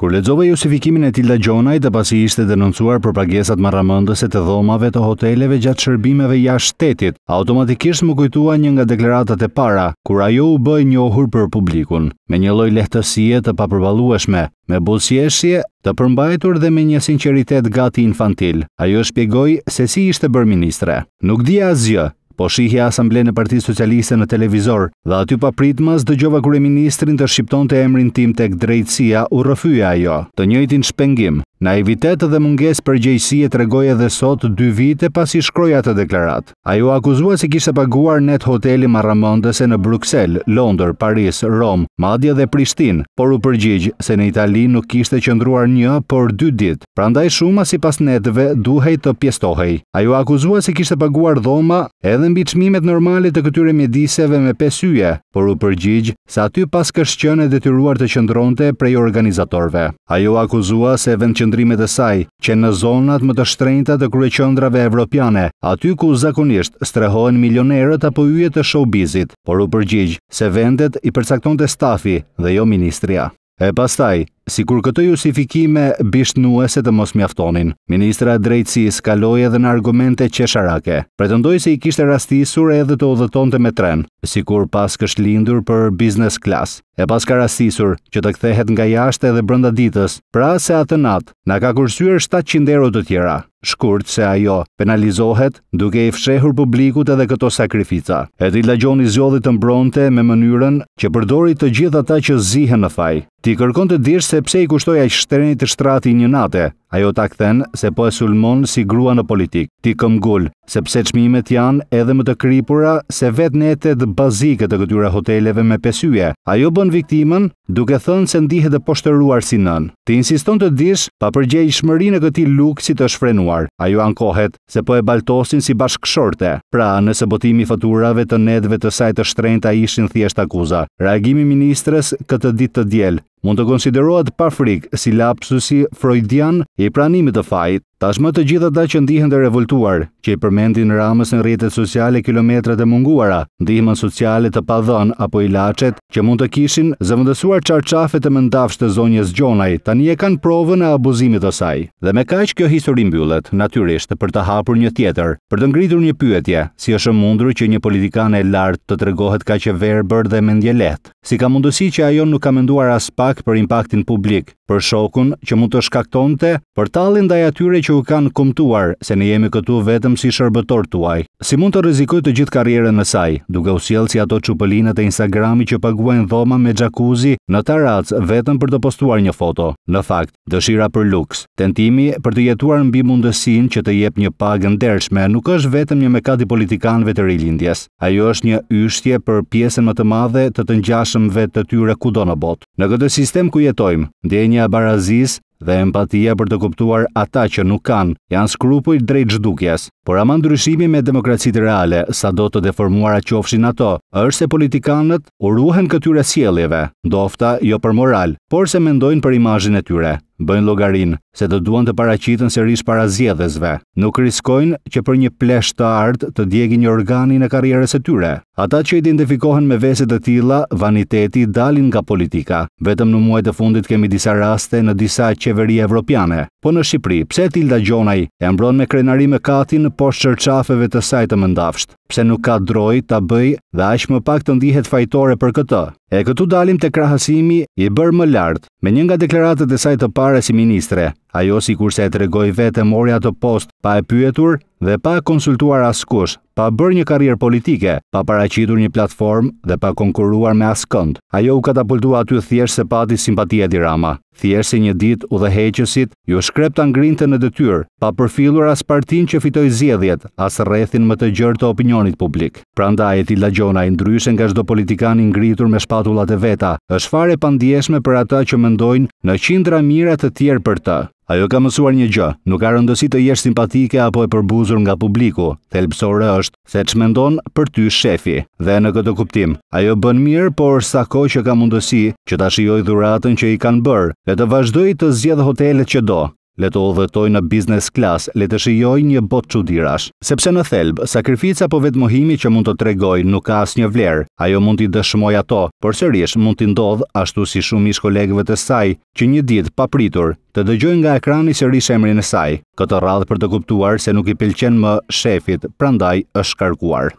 Kur lexova justifikimin e Tilda Gjonaj, të pasi ishte denoncuar për pagesat marramendëse të dhomave të hoteleve gjatë shërbimeve jashtë shtetit, automatikisht më kujtua një nga deklaratat e para, kur ajo u bëj njohur për publikun, me një lloj lehtësie të papërballueshme, me buzëqeshje të përmbajtur dhe me një sinqeritet gati infantil. Ajo shpjegoi se si ishte bërë ministre. Nuk di asgjë, po shihja asamble në Parti Socialiste në televizor dhe aty pa pritmas dhe gjova kure ministrin të shqipton të emrin tim të kdrejtësia u rëfyja ajo. Të njëjtin shpengim, Naivitet dhe munges për gjejsi e tregoj edhe sot dy vite pas i shkroja të deklarat. Ajo akuzua se kishtë paguar net hoteli Maramondese në Bruxelles, Londër, Paris, Rom, Madja dhe Prishtin, por u përgjigj se në Itali nuk kishtë qëndruar një por dy dit. Prandaj shuma si pas netve duhej të pjestohej. Ajo akuzua se kishtë paguar dhoma edhe mbi bichmimet normalit të këtyre mjediseve me pesyje, por u përgjigj se aty pas kështë qënë e detyruar të qëndronte prej organizatorve. Ajo akuzua se vend qëndrimet e saj, që në zonat më të shtrejnëta të kryeqëndrave evropiane, aty ku zakonisht strehohen milionerët apo yjet të showbizit, por u përgjigjë se vendet i përcakton të stafi dhe jo ministria. E pastaj, Si kur këto justifikime bisht nuese të mos mjaftonin, Ministra drejtësi skaloj edhe në argumente qesharake. Pretendoj se i kishtë rastisur edhe të odhëton të me tren, si kur pas kështë lindur për business class, e pas ka rastisur që të kthehet nga jashtë edhe brënda ditës, pra se atë natë na ka kursyër 700 euro të tjera shkurt se ajo penalizohet duke i fshehur publikut edhe këto sakrifica. Edi lagjoni zjodhi të mbronte me mënyrën që përdori të gjithë ata që zihen në faj. Ti kërkon të dirë se pse i kushtoj a i të shtrati një nate, Ajo ta kthen se po e sulmon si grua në politik. Ti këmgull, sepse çmimet janë edhe më të kripura se vetë netet bazikët bazike të këtyre hoteleve me pesyje. Ajo bën viktimën duke thënë se ndihet e poshtëruar si nën. Ti insiston të dish pa përgjegjshmërinë e këtij luksi të shfrenuar. Ajo ankohet se po e baltosin si bashkëshorte. Pra, nëse botimi i faturave të netëve të sajtë të shtrenjta ishin thjesht akuza. Reagimi ministres këtë ditë të diel mund të konsiderohet pa frikë si lapsusi freudian e pranimit të fajit Tashmë të gjitha ata që ndihen të revoltuar, që i përmendin ramës në rritet sociale kilometrat e munguara, ndihmën sociale të padhon apo i lachet, që mund të kishin zëvëndësuar qarqafet e mëndafsh të zonjës gjonaj, tani e kanë provën e abuzimit o saj. Dhe me kaq kjo histori mbyllet, natyrisht, për të hapur një tjetër, për të ngritur një pyetje, si është mundur që një politikan e lartë të tregohet ka që dhe mendjelet, si ka mundësi që ajo nuk ka menduar as pak për impaktin publik, për shokun që mund të shkaktonte, për ndaj atyre që u kanë kumtuar se ne jemi këtu vetëm si shërbëtor tuaj. Si mund të rrezikoj të gjithë karrierën e saj, duke u sjell si ato çupëlinat e Instagramit që paguajnë dhoma me jacuzzi në Tarac vetëm për të postuar një foto. Në fakt, dëshira për luks, tentimi për të jetuar mbi mundësinë që të jep një pagë ndershme, nuk është vetëm një mekat i politikanëve të rilindjes. Ajo është një yshtje për pjesën më të madhe të të ngjashëm vetë të tyre kudo në botë. Në këtë sistem ku jetojmë, ndjenja e barazisë dhe empatia për të kuptuar ata që nuk kanë, janë skrupuj drejt zhdukjes. Por ama ndryshimi me demokracitë reale, sa do të deformuara qofshin ato, është se politikanët u këtyre sjelljeve, ndofta jo për moral, por se mendojnë për imazhin e tyre. Bëjnë llogarinë se do duan të paraqiten sërish para zgjedhësve. Nuk riskojnë që për një plesh të art të djegin një organin e karrierës së tyre. Ata që identifikohen me vese të tilla, vaniteti dalin nga politika. Vetëm në muajt e fundit kemi disa raste në disa qeveri evropiane. Po në Shqipëri, pse Tilda Gjonaj e mbron me krenari me katin në poshtë çerçafeve të saj të mëndafsht? Pse nuk ka droi ta bëj dhe aq më pak të ndihet fajtore për këtë. E këtu dalim të krahësimi i bërë më lartë me një nga deklaratët e saj të pare si ministre, Ajo si kurse e të regoj vetë e morja të post pa e pyetur dhe pa e konsultuar askus, pa bërë një karirë politike, pa paracitur një platform dhe pa konkuruar me askënd. Ajo u katapultua aty thjesht se pati simpatia di Rama. Thjesht si një dit u dhe heqësit, ju shkrept të ngrinte në dëtyr, pa përfilur as partin që fitoj zjedhjet, as rrethin më të gjërë të opinionit publik. Pra nda e tila gjona i ndryshen nga shdo politikan i ngritur me shpatullat e veta, është fare pandjesme për ata që mendojnë në qindra mirat të tjerë për të. Ajo ka mësuar një gjë, nuk ka rëndësi të jesh simpatike apo e përbuzur nga publiku, thelpsore është se që mendon për ty shefi. Dhe në këtë kuptim, ajo bën mirë, por sa koj që ka mundësi që ta shioj dhuratën që i kanë bërë, e të vazhdoj të zjedhë hotelet që do le të udhëtoj në biznes klas, le të shijoj një bot qudirash. Sepse në thelb, sakrifica po vetë mohimi që mund të tregoj nuk ka asnjë një vlerë, ajo mund t'i dëshmoj ato, por sërish mund t'i ndodhë ashtu si shumë ish kolegëve të saj, që një ditë papritur të dëgjoj nga ekrani sërish emrin e saj, këtë radhë për të kuptuar se nuk i pëlqen më shefit, prandaj është karkuar.